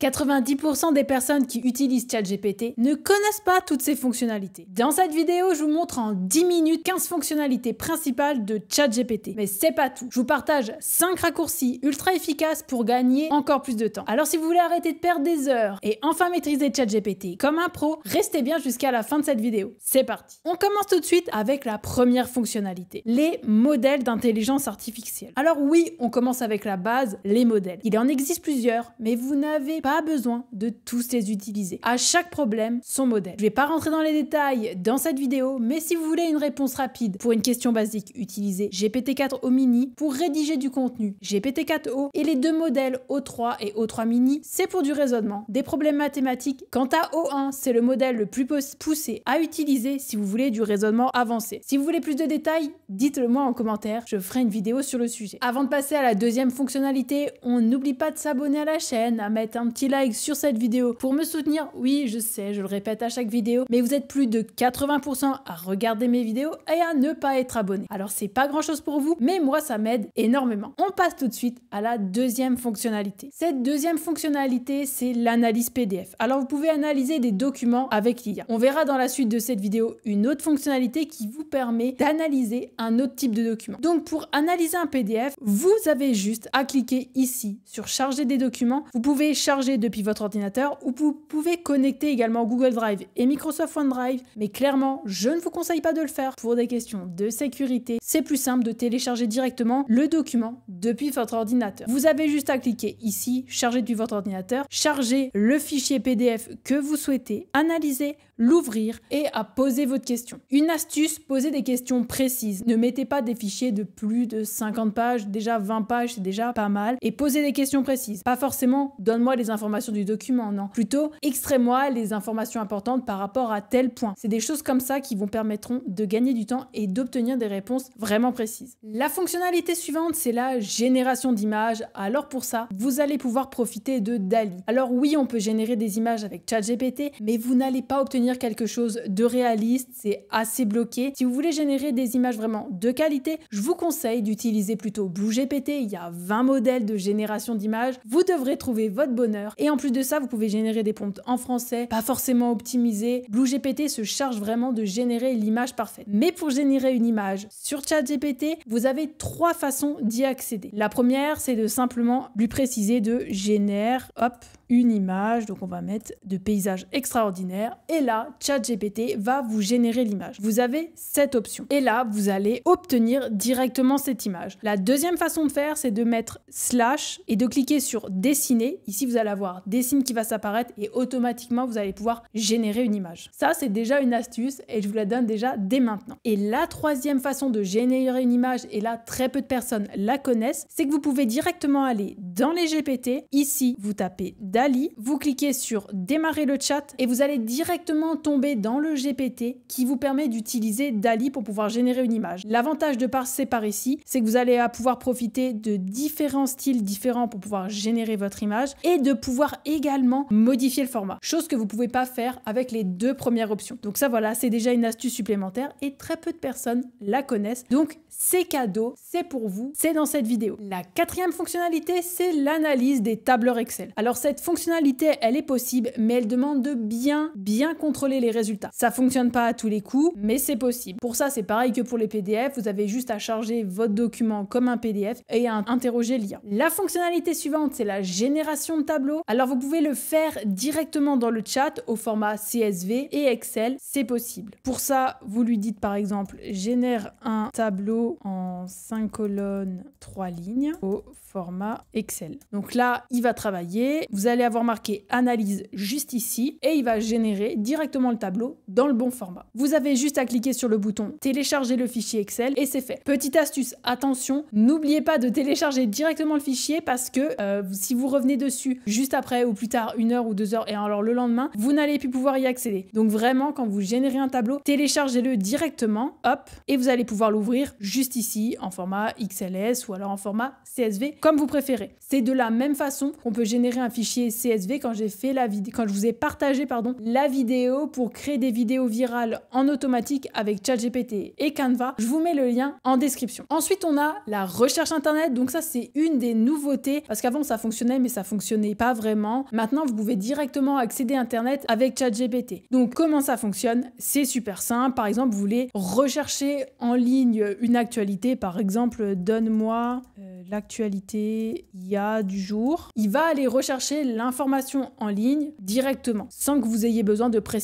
90% des personnes qui utilisent ChatGPT ne connaissent pas toutes ses fonctionnalités. Dans cette vidéo, je vous montre en 10 minutes 15 fonctionnalités principales de ChatGPT. Mais c'est pas tout. Je vous partage 5 raccourcis ultra efficaces pour gagner encore plus de temps. Alors si vous voulez arrêter de perdre des heures et enfin maîtriser ChatGPT comme un pro, restez bien jusqu'à la fin de cette vidéo. C'est parti. On commence tout de suite avec la première fonctionnalité, les modèles d'intelligence artificielle. Alors oui, on commence avec la base, les modèles. Il en existe plusieurs, mais vous n'avez pas pas besoin de tous les utiliser. À chaque problème, son modèle. Je vais pas rentrer dans les détails dans cette vidéo, mais si vous voulez une réponse rapide pour une question basique, utilisez GPT-4 o mini pour rédiger du contenu, GPT-4O et les deux modèles O3 et O3 mini, c'est pour du raisonnement, des problèmes mathématiques. Quant à O1, c'est le modèle le plus poussé à utiliser si vous voulez du raisonnement avancé. Si vous voulez plus de détails, dites-le moi en commentaire, je ferai une vidéo sur le sujet. Avant de passer à la deuxième fonctionnalité, on n'oublie pas de s'abonner à la chaîne, à mettre un petit like sur cette vidéo pour me soutenir. Oui, je sais, je le répète à chaque vidéo, mais vous êtes plus de 80% à regarder mes vidéos et à ne pas être abonné. Alors c'est pas grand chose pour vous, mais moi ça m'aide énormément. On passe tout de suite à la deuxième fonctionnalité. Cette deuxième fonctionnalité, c'est l'analyse PDF. Alors vous pouvez analyser des documents avec l'IA. On verra dans la suite de cette vidéo une autre fonctionnalité qui vous permet d'analyser un autre type de document. Donc pour analyser un PDF, vous avez juste à cliquer ici sur charger des documents. Vous pouvez charger depuis votre ordinateur ou vous pouvez connecter également Google Drive et Microsoft OneDrive. Mais clairement, je ne vous conseille pas de le faire pour des questions de sécurité. C'est plus simple de télécharger directement le document depuis votre ordinateur. Vous avez juste à cliquer ici, charger depuis votre ordinateur, charger le fichier PDF que vous souhaitez, analyser, l'ouvrir et à poser votre question. Une astuce, posez des questions précises. Ne mettez pas des fichiers de plus de 50 pages, déjà 20 pages, c'est déjà pas mal, et posez des questions précises. Pas forcément donne-moi les informations du document, non. Plutôt extrais-moi les informations importantes par rapport à tel point. C'est des choses comme ça qui vous permettront de gagner du temps et d'obtenir des réponses vraiment précises. La fonctionnalité suivante, c'est la génération d'images. Alors pour ça, vous allez pouvoir profiter de DALI. Alors oui, on peut générer des images avec ChatGPT, mais vous n'allez pas obtenir quelque chose de réaliste, c'est assez bloqué. Si vous voulez générer des images vraiment de qualité, je vous conseille d'utiliser plutôt BlueGPT. Il y a 20 modèles de génération d'images. Vous devrez trouver votre bonheur. Et en plus de ça, vous pouvez générer des pompes en français, pas forcément Blue BlueGPT se charge vraiment de générer l'image parfaite. Mais pour générer une image sur ChatGPT, vous avez trois façons d'y accéder. La première, c'est de simplement lui préciser de génère, hop, une image. Donc on va mettre de paysage extraordinaire. Et là, chat GPT va vous générer l'image. Vous avez cette option. Et là, vous allez obtenir directement cette image. La deuxième façon de faire, c'est de mettre slash et de cliquer sur dessiner. Ici, vous allez avoir dessine qui va s'apparaître et automatiquement, vous allez pouvoir générer une image. Ça, c'est déjà une astuce et je vous la donne déjà dès maintenant. Et la troisième façon de générer une image, et là, très peu de personnes la connaissent, c'est que vous pouvez directement aller dans les GPT. Ici, vous tapez DALI, vous cliquez sur démarrer le chat et vous allez directement tomber dans le GPT qui vous permet d'utiliser DALI pour pouvoir générer une image. L'avantage de passer par ici, c'est que vous allez pouvoir profiter de différents styles différents pour pouvoir générer votre image et de pouvoir également modifier le format, chose que vous pouvez pas faire avec les deux premières options. Donc ça voilà, c'est déjà une astuce supplémentaire et très peu de personnes la connaissent. Donc c'est cadeau, c'est pour vous, c'est dans cette vidéo. La quatrième fonctionnalité, c'est l'analyse des tableurs Excel. Alors cette fonctionnalité, elle est possible, mais elle demande de bien, bien comprendre les résultats. Ça fonctionne pas à tous les coups, mais c'est possible. Pour ça, c'est pareil que pour les PDF, vous avez juste à charger votre document comme un PDF et à interroger l'IA. La fonctionnalité suivante, c'est la génération de tableaux. Alors vous pouvez le faire directement dans le chat au format CSV et Excel, c'est possible. Pour ça, vous lui dites par exemple génère un tableau en 5 colonnes, 3 lignes au format Excel. Donc là, il va travailler, vous allez avoir marqué analyse juste ici et il va générer directement le tableau dans le bon format. Vous avez juste à cliquer sur le bouton télécharger le fichier Excel et c'est fait. Petite astuce, attention, n'oubliez pas de télécharger directement le fichier parce que euh, si vous revenez dessus juste après ou plus tard, une heure ou deux heures et alors le lendemain, vous n'allez plus pouvoir y accéder. Donc vraiment, quand vous générez un tableau, téléchargez-le directement, hop, et vous allez pouvoir l'ouvrir juste ici en format XLS ou alors en format CSV comme vous préférez. C'est de la même façon qu'on peut générer un fichier CSV quand j'ai fait la vidéo, quand je vous ai partagé pardon la vidéo pour créer des vidéos virales en automatique avec ChatGPT et Canva. Je vous mets le lien en description. Ensuite, on a la recherche internet. Donc ça, c'est une des nouveautés parce qu'avant ça fonctionnait, mais ça fonctionnait pas vraiment. Maintenant, vous pouvez directement accéder à internet avec ChatGPT. Donc comment ça fonctionne C'est super simple. Par exemple, vous voulez rechercher en ligne une actualité, par exemple, donne-moi euh, l'actualité il y a du jour. Il va aller rechercher l'information en ligne directement sans que vous ayez besoin de préparer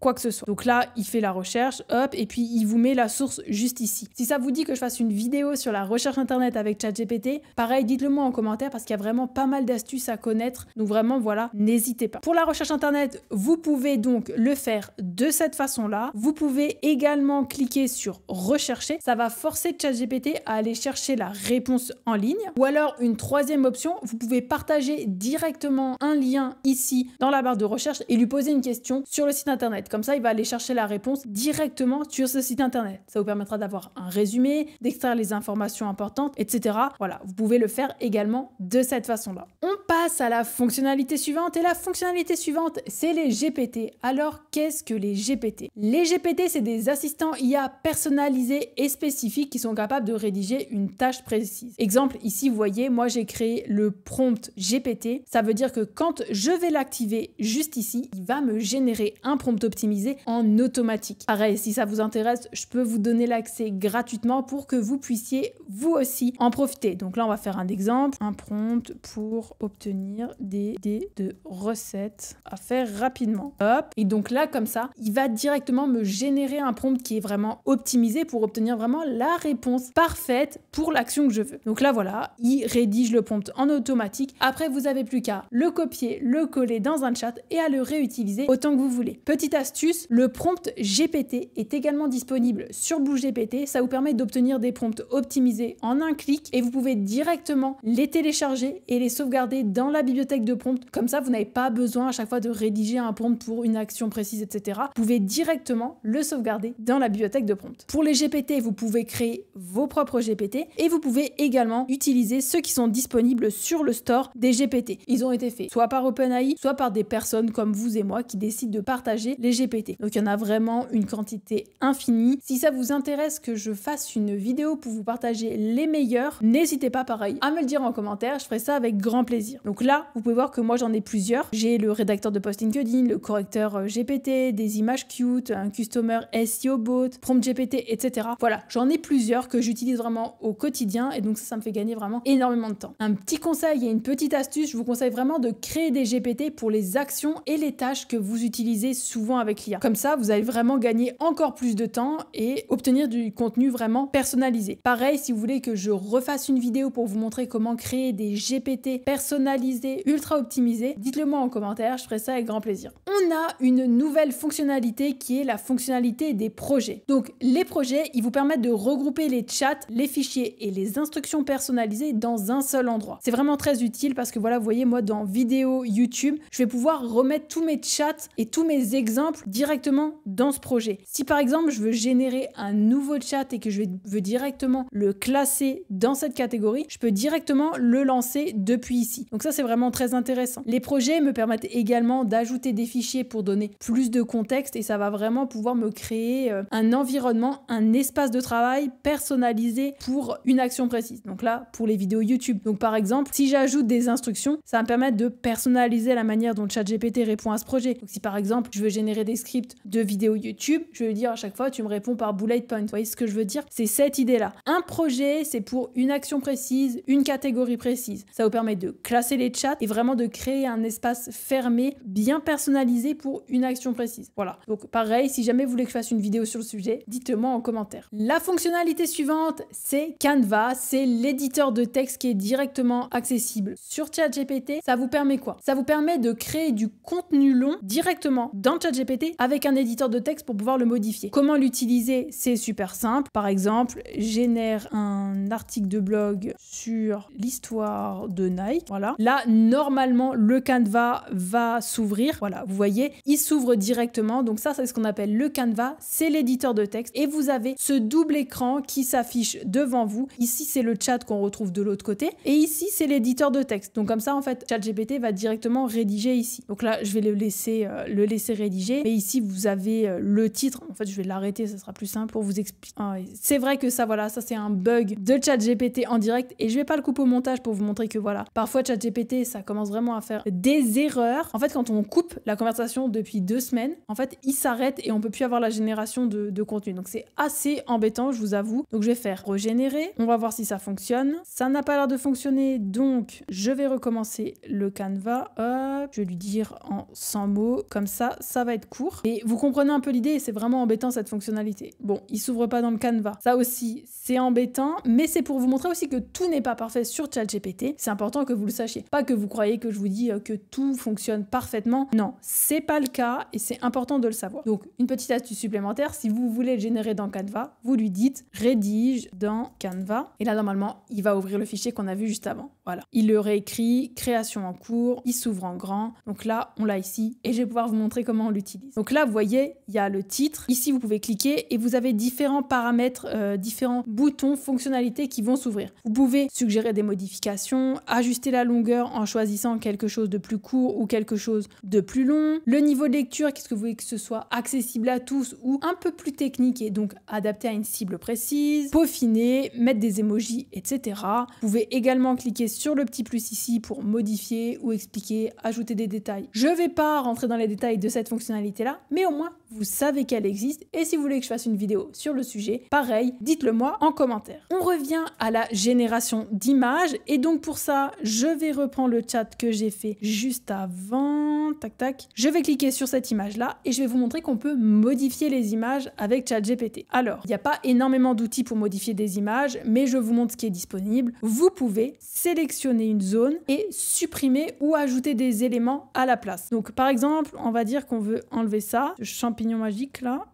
quoi que ce soit. Donc là, il fait la recherche, hop, et puis il vous met la source juste ici. Si ça vous dit que je fasse une vidéo sur la recherche internet avec ChatGPT, pareil, dites-le moi en commentaire parce qu'il y a vraiment pas mal d'astuces à connaître. Donc vraiment, voilà, n'hésitez pas. Pour la recherche internet, vous pouvez donc le faire de cette façon-là. Vous pouvez également cliquer sur rechercher. Ça va forcer ChatGPT à aller chercher la réponse en ligne. Ou alors une troisième option, vous pouvez partager directement un lien ici dans la barre de recherche et lui poser une question sur site internet. Comme ça, il va aller chercher la réponse directement sur ce site internet. Ça vous permettra d'avoir un résumé, d'extraire les informations importantes, etc. Voilà, vous pouvez le faire également de cette façon-là. On passe à la fonctionnalité suivante et la fonctionnalité suivante, c'est les GPT. Alors, qu'est-ce que les GPT Les GPT, c'est des assistants IA personnalisés et spécifiques qui sont capables de rédiger une tâche précise. Exemple, ici, vous voyez, moi j'ai créé le prompt GPT. Ça veut dire que quand je vais l'activer juste ici, il va me générer un prompt optimisé en automatique. Pareil, si ça vous intéresse, je peux vous donner l'accès gratuitement pour que vous puissiez vous aussi en profiter. Donc là, on va faire un exemple, un prompt pour obtenir des idées de recettes à faire rapidement. Hop. Et donc là, comme ça, il va directement me générer un prompt qui est vraiment optimisé pour obtenir vraiment la réponse parfaite pour l'action que je veux. Donc là, voilà, il rédige le prompt en automatique. Après, vous avez plus qu'à le copier, le coller dans un chat et à le réutiliser autant que vous voulez. Petite astuce, le prompt GPT est également disponible sur GPT. Ça vous permet d'obtenir des prompts optimisés en un clic et vous pouvez directement les télécharger et les sauvegarder dans la bibliothèque de prompts. Comme ça, vous n'avez pas besoin à chaque fois de rédiger un prompt pour une action précise, etc. Vous pouvez directement le sauvegarder dans la bibliothèque de prompts. Pour les GPT, vous pouvez créer vos propres GPT et vous pouvez également utiliser ceux qui sont disponibles sur le store des GPT. Ils ont été faits soit par OpenAI, soit par des personnes comme vous et moi qui décident de pas les GPT. Donc il y en a vraiment une quantité infinie. Si ça vous intéresse que je fasse une vidéo pour vous partager les meilleurs, n'hésitez pas pareil à me le dire en commentaire, je ferai ça avec grand plaisir. Donc là, vous pouvez voir que moi j'en ai plusieurs. J'ai le rédacteur de post LinkedIn, le correcteur euh, GPT, des images cute, un customer SEO bot, prompt GPT, etc. Voilà, j'en ai plusieurs que j'utilise vraiment au quotidien et donc ça, ça me fait gagner vraiment énormément de temps. Un petit conseil et une petite astuce, je vous conseille vraiment de créer des GPT pour les actions et les tâches que vous utilisez souvent avec l'IA. Comme ça, vous allez vraiment gagner encore plus de temps et obtenir du contenu vraiment personnalisé. Pareil, si vous voulez que je refasse une vidéo pour vous montrer comment créer des GPT personnalisés, ultra optimisés, dites-le moi en commentaire, je ferai ça avec grand plaisir. On a une nouvelle fonctionnalité qui est la fonctionnalité des projets. Donc les projets, ils vous permettent de regrouper les chats, les fichiers et les instructions personnalisées dans un seul endroit. C'est vraiment très utile parce que voilà, vous voyez, moi dans vidéo YouTube, je vais pouvoir remettre tous mes chats et tous mes exemples directement dans ce projet. Si par exemple je veux générer un nouveau chat et que je veux directement le classer dans cette catégorie, je peux directement le lancer depuis ici. Donc ça c'est vraiment très intéressant. Les projets me permettent également d'ajouter des fichiers pour donner plus de contexte et ça va vraiment pouvoir me créer euh, un environnement, un espace de travail personnalisé pour une action précise. Donc là pour les vidéos YouTube. Donc par exemple si j'ajoute des instructions, ça va me permettre de personnaliser la manière dont ChatGPT répond à ce projet. Donc si par exemple je veux générer des scripts de vidéos YouTube, je vais dire à chaque fois, tu me réponds par bullet point. Vous voyez ce que je veux dire C'est cette idée-là. Un projet, c'est pour une action précise, une catégorie précise. Ça vous permet de classer les chats et vraiment de créer un espace fermé, bien personnalisé pour une action précise. Voilà. Donc pareil, si jamais vous voulez que je fasse une vidéo sur le sujet, dites-moi en commentaire. La fonctionnalité suivante, c'est Canva, c'est l'éditeur de texte qui est directement accessible sur ChatGPT. Ça vous permet quoi Ça vous permet de créer du contenu long directement dans ChatGPT avec un éditeur de texte pour pouvoir le modifier. Comment l'utiliser C'est super simple. Par exemple, génère un article de blog sur l'histoire de Nike. Voilà. Là, normalement, le Canva va s'ouvrir. Voilà, vous voyez, il s'ouvre directement. Donc ça, c'est ce qu'on appelle le Canva. C'est l'éditeur de texte. Et vous avez ce double écran qui s'affiche devant vous. Ici, c'est le chat qu'on retrouve de l'autre côté. Et ici, c'est l'éditeur de texte. Donc comme ça, en fait, ChatGPT va directement rédiger ici. Donc là, je vais le laisser, euh, le laisser c'est rédigé, Mais ici, vous avez euh, le titre. En fait, je vais l'arrêter, ça sera plus simple pour vous expliquer. Ah c'est vrai que ça, voilà, ça c'est un bug de ChatGPT en direct et je vais pas le couper au montage pour vous montrer que voilà, parfois ChatGPT, ça commence vraiment à faire des erreurs. En fait, quand on coupe la conversation depuis deux semaines, en fait, il s'arrête et on peut plus avoir la génération de, contenu. Donc c'est assez embêtant, je vous avoue. Donc je vais faire régénérer. On va voir si ça fonctionne. Ça n'a pas l'air de fonctionner, donc je vais recommencer le Canva. Hop, je vais lui dire en 100 mots comme ça ça, va être court. Et vous comprenez un peu l'idée et c'est vraiment embêtant cette fonctionnalité. Bon, il s'ouvre pas dans le Canva. Ça aussi, c'est embêtant, mais c'est pour vous montrer aussi que tout n'est pas parfait sur ChatGPT. C'est important que vous le sachiez. Pas que vous croyez que je vous dis euh, que tout fonctionne parfaitement. Non, c'est pas le cas et c'est important de le savoir. Donc, une petite astuce supplémentaire, si vous voulez le générer dans Canva, vous lui dites rédige dans Canva. Et là, normalement, il va ouvrir le fichier qu'on a vu juste avant. Voilà. Il le réécrit, création en cours, il s'ouvre en grand. Donc là, on l'a ici et je vais pouvoir vous montrer comment on l'utilise. Donc là, vous voyez, il y a le titre. Ici, vous pouvez cliquer et vous avez différents paramètres, euh, différents boutons, fonctionnalités qui vont s'ouvrir. Vous pouvez suggérer des modifications, ajuster la longueur en choisissant quelque chose de plus court ou quelque chose de plus long. Le niveau de lecture, qu'est-ce que vous voulez que ce soit accessible à tous ou un peu plus technique et donc adapté à une cible précise. Peaufiner, mettre des emojis, etc. Vous pouvez également cliquer sur le petit plus ici pour modifier ou expliquer, ajouter des détails. Je vais pas rentrer dans les détails de de cette fonctionnalité-là, mais au moins vous savez qu'elle existe et si vous voulez que je fasse une vidéo sur le sujet, pareil, dites-le moi en commentaire. On revient à la génération d'images et donc pour ça, je vais reprendre le chat que j'ai fait juste avant, tac tac. Je vais cliquer sur cette image là et je vais vous montrer qu'on peut modifier les images avec ChatGPT. Alors, il n'y a pas énormément d'outils pour modifier des images, mais je vous montre ce qui est disponible. Vous pouvez sélectionner une zone et supprimer ou ajouter des éléments à la place. Donc par exemple, on va dire qu'on veut enlever ça, pignon magique là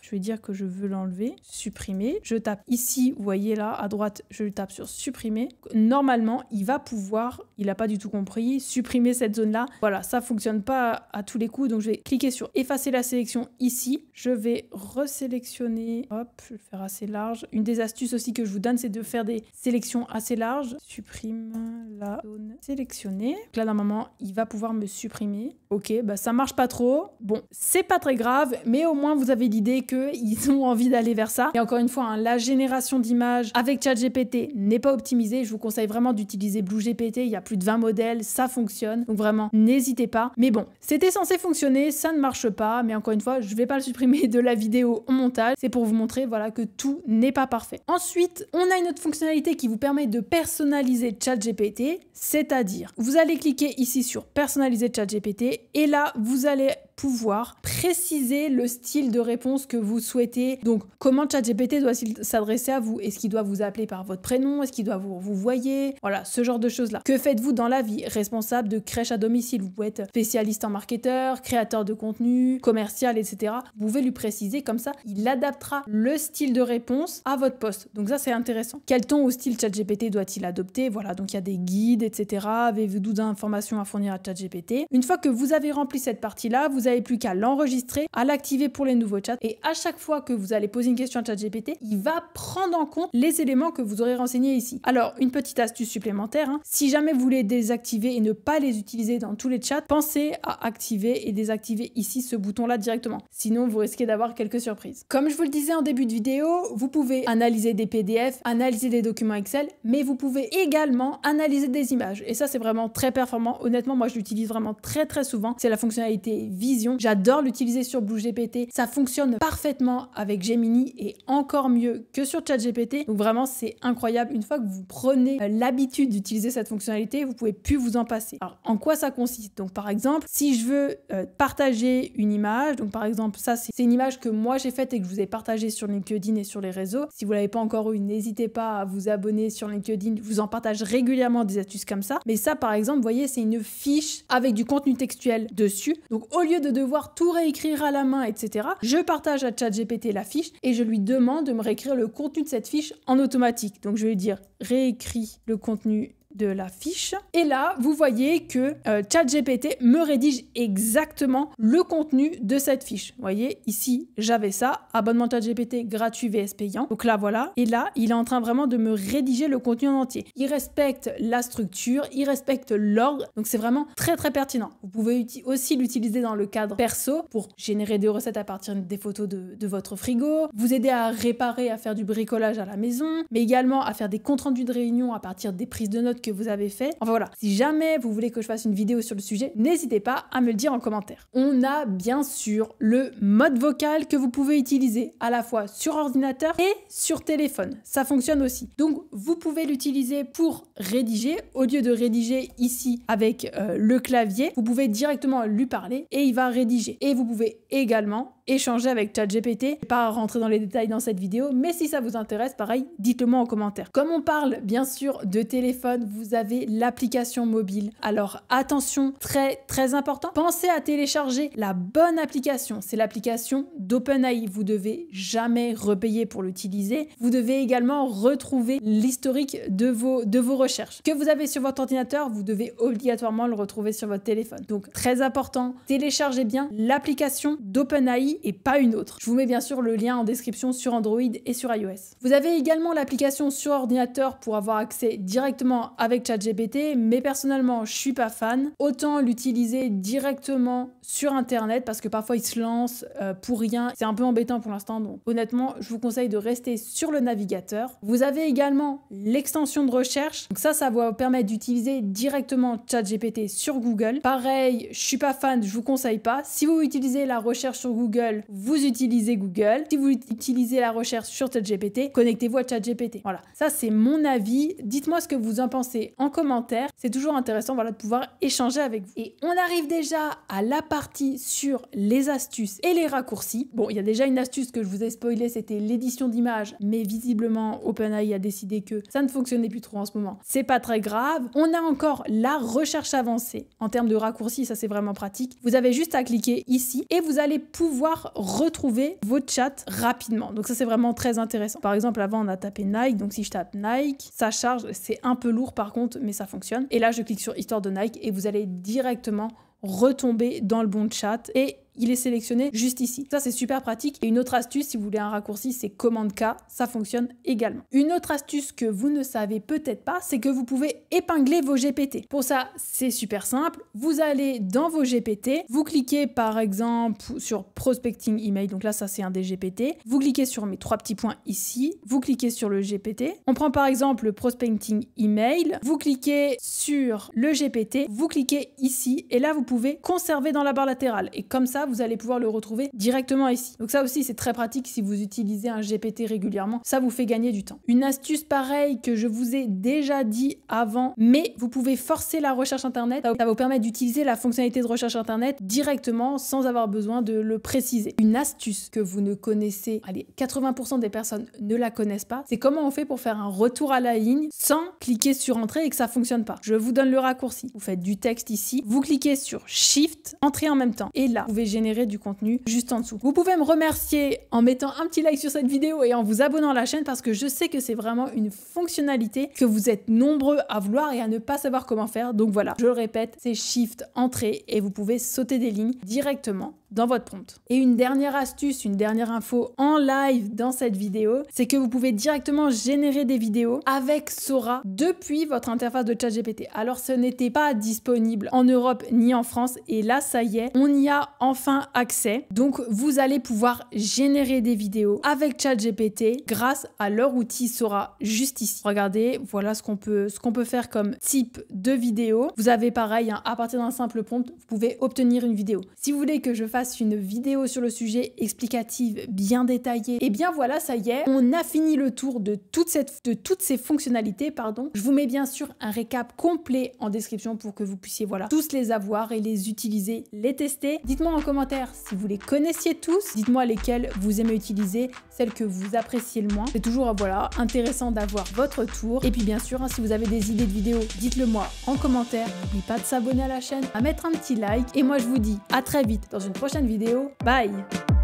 je vais dire que je veux l'enlever, supprimer. Je tape ici, vous voyez là, à droite, je tape sur supprimer. Normalement, il va pouvoir, il n'a pas du tout compris, supprimer cette zone-là. Voilà, ça fonctionne pas à tous les coups, donc je vais cliquer sur effacer la sélection ici. Je vais resélectionner, hop, je vais le faire assez large. Une des astuces aussi que je vous donne, c'est de faire des sélections assez larges. Supprime la zone sélectionnée. Donc là, normalement, il va pouvoir me supprimer. Ok, bah ça marche pas trop. Bon, c'est pas très grave, mais au moins vous avez dit, que qu'ils ont envie d'aller vers ça. Et encore une fois, hein, la génération d'images avec ChatGPT n'est pas optimisée. Je vous conseille vraiment d'utiliser BlueGPT. Il y a plus de 20 modèles, ça fonctionne. Donc vraiment, n'hésitez pas. Mais bon, c'était censé fonctionner, ça ne marche pas. Mais encore une fois, je vais pas le supprimer de la vidéo au montage. C'est pour vous montrer voilà, que tout n'est pas parfait. Ensuite, on a une autre fonctionnalité qui vous permet de personnaliser ChatGPT, c'est-à-dire vous allez cliquer ici sur personnaliser ChatGPT et là vous allez pouvoir préciser le style de réponse que vous souhaitez. Donc, comment ChatGPT doit-il s'adresser à vous Est-ce qu'il doit vous appeler par votre prénom Est-ce qu'il doit vous, vous voyez Voilà, ce genre de choses-là. Que faites-vous dans la vie Responsable de crèche à domicile, vous pouvez être spécialiste en marketeur, créateur de contenu, commercial, etc. Vous pouvez lui préciser comme ça, il adaptera le style de réponse à votre poste. Donc ça, c'est intéressant. Quel ton ou style ChatGPT doit-il adopter Voilà, donc il y a des guides, etc. Avez-vous d'autres informations à fournir à ChatGPT Une fois que vous avez rempli cette partie-là, vous avez plus qu'à l'enregistrer, à l'activer pour les nouveaux chats et à chaque fois que vous allez poser une question à ChatGPT, il va prendre en compte les éléments que vous aurez renseignés ici. Alors, une petite astuce supplémentaire, hein. si jamais vous voulez désactiver et ne pas les utiliser dans tous les chats, pensez à activer et désactiver ici ce bouton-là directement. Sinon, vous risquez d'avoir quelques surprises. Comme je vous le disais en début de vidéo, vous pouvez analyser des PDF, analyser des documents Excel, mais vous pouvez également analyser des images. Et ça, c'est vraiment très performant. Honnêtement, moi, je l'utilise vraiment très très souvent. C'est la fonctionnalité visible J'adore l'utiliser sur BlueGPT. Ça fonctionne parfaitement avec Gemini et encore mieux que sur ChatGPT. Donc vraiment, c'est incroyable. Une fois que vous prenez euh, l'habitude d'utiliser cette fonctionnalité, vous pouvez plus vous en passer. Alors, en quoi ça consiste Donc, par exemple, si je veux euh, partager une image, donc par exemple, ça, c'est une image que moi j'ai faite et que je vous ai partagée sur LinkedIn et sur les réseaux. Si vous l'avez pas encore eu, n'hésitez pas à vous abonner sur LinkedIn. Je vous en partage régulièrement des astuces comme ça. Mais ça, par exemple, vous voyez, c'est une fiche avec du contenu textuel dessus. Donc, au lieu de devoir tout réécrire à la main, etc. Je partage à ChatGPT la fiche et je lui demande de me réécrire le contenu de cette fiche en automatique. Donc je vais lui dire réécris le contenu de la fiche. Et là, vous voyez que euh, ChatGPT me rédige exactement le contenu de cette fiche. Vous voyez, ici, j'avais ça, abonnement ChatGPT gratuit VS payant. Donc là, voilà. Et là, il est en train vraiment de me rédiger le contenu en entier. Il respecte la structure, il respecte l'ordre. Donc c'est vraiment très, très pertinent. Vous pouvez aussi l'utiliser dans le cadre perso pour générer des recettes à partir des photos de, de votre frigo, vous aider à réparer, à faire du bricolage à la maison, mais également à faire des comptes rendus de réunion à partir des prises de notes que vous avez fait. Enfin voilà, si jamais vous voulez que je fasse une vidéo sur le sujet, n'hésitez pas à me le dire en commentaire. On a bien sûr le mode vocal que vous pouvez utiliser à la fois sur ordinateur et sur téléphone. Ça fonctionne aussi. Donc vous pouvez l'utiliser pour rédiger. Au lieu de rédiger ici avec euh, le clavier, vous pouvez directement lui parler et il va rédiger. Et vous pouvez également échanger avec ChatGPT. Je ne vais pas rentrer dans les détails dans cette vidéo, mais si ça vous intéresse, pareil, dites-le moi en commentaire. Comme on parle bien sûr de téléphone, vous avez l'application mobile. Alors attention, très très important, pensez à télécharger la bonne application. C'est l'application d'OpenAI. Vous devez jamais repayer pour l'utiliser. Vous devez également retrouver l'historique de vos, de vos recherches. Que vous avez sur votre ordinateur, vous devez obligatoirement le retrouver sur votre téléphone. Donc très important, téléchargez bien l'application d'OpenAI et pas une autre. Je vous mets bien sûr le lien en description sur Android et sur iOS. Vous avez également l'application sur ordinateur pour avoir accès directement avec ChatGPT, mais personnellement, je suis pas fan. Autant l'utiliser directement sur internet parce que parfois il se lance euh, pour rien. C'est un peu embêtant pour l'instant, donc honnêtement, je vous conseille de rester sur le navigateur. Vous avez également l'extension de recherche. Donc ça, ça va vous permettre d'utiliser directement ChatGPT sur Google. Pareil, je suis pas fan, je vous conseille pas. Si vous utilisez la recherche sur Google, vous utilisez Google. Si vous utilisez la recherche sur ChatGPT, connectez-vous à ChatGPT. Voilà, ça c'est mon avis. Dites-moi ce que vous en pensez en commentaire. C'est toujours intéressant voilà, de pouvoir échanger avec vous. Et on arrive déjà à la partie sur les astuces et les raccourcis. Bon, il y a déjà une astuce que je vous ai spoilée, c'était l'édition d'images, mais visiblement OpenAI a décidé que ça ne fonctionnait plus trop en ce moment. C'est pas très grave. On a encore la recherche avancée. En termes de raccourcis, ça c'est vraiment pratique. Vous avez juste à cliquer ici et vous allez pouvoir retrouver votre chat rapidement. Donc ça c'est vraiment très intéressant. Par exemple avant on a tapé Nike, donc si je tape Nike, ça charge, c'est un peu lourd par contre, mais ça fonctionne. Et là je clique sur Histoire de Nike et vous allez directement retomber dans le bon chat et il est sélectionné juste ici. Ça, c'est super pratique. Et une autre astuce, si vous voulez un raccourci, c'est commande K, ça fonctionne également. Une autre astuce que vous ne savez peut-être pas, c'est que vous pouvez épingler vos GPT. Pour ça, c'est super simple. Vous allez dans vos GPT, vous cliquez par exemple sur Prospecting Email, donc là, ça c'est un des GPT. Vous cliquez sur mes trois petits points ici, vous cliquez sur le GPT. On prend par exemple le Prospecting Email, vous cliquez sur le GPT, vous cliquez ici, et là, vous pouvez conserver dans la barre latérale. Et comme ça, vous allez pouvoir le retrouver directement ici. Donc ça aussi, c'est très pratique si vous utilisez un GPT régulièrement. Ça vous fait gagner du temps. Une astuce pareille que je vous ai déjà dit avant, mais vous pouvez forcer la recherche Internet. Ça vous permet d'utiliser la fonctionnalité de recherche Internet directement sans avoir besoin de le préciser. Une astuce que vous ne connaissez, allez, 80% des personnes ne la connaissent pas, c'est comment on fait pour faire un retour à la ligne sans cliquer sur entrée et que ça fonctionne pas. Je vous donne le raccourci. Vous faites du texte ici, vous cliquez sur Shift, entrée en même temps. Et là, vous pouvez générer du contenu juste en dessous. Vous pouvez me remercier en mettant un petit like sur cette vidéo et en vous abonnant à la chaîne parce que je sais que c'est vraiment une fonctionnalité que vous êtes nombreux à vouloir et à ne pas savoir comment faire. Donc voilà, je le répète, c'est Shift, Entrée et vous pouvez sauter des lignes directement dans votre prompt. Et une dernière astuce, une dernière info en live dans cette vidéo, c'est que vous pouvez directement générer des vidéos avec Sora depuis votre interface de ChatGPT. Alors ce n'était pas disponible en Europe ni en France et là ça y est, on y a enfin accès. Donc vous allez pouvoir générer des vidéos avec ChatGPT grâce à leur outil Sora juste ici. Regardez, voilà ce qu'on peut, ce peut faire comme type de vidéo. Vous avez pareil, hein, à partir d'un simple prompt, vous pouvez obtenir une vidéo. Si vous voulez que je fasse une vidéo sur le sujet explicative, bien détaillée. Et eh bien voilà, ça y est, on a fini le tour de, toute cette, de toutes ces fonctionnalités. Pardon. Je vous mets bien sûr un récap complet en description pour que vous puissiez voilà, tous les avoir et les utiliser, les tester. Dites-moi en commentaire si vous les connaissiez tous. Dites-moi lesquelles vous aimez utiliser, celles que vous appréciez le moins. C'est toujours voilà, intéressant d'avoir votre tour. Et puis bien sûr, hein, si vous avez des idées de vidéos, dites-le moi en commentaire. N'oubliez pas de s'abonner à la chaîne, à mettre un petit like. Et moi, je vous dis à très vite dans une prochaine prochaine vidéo. Bye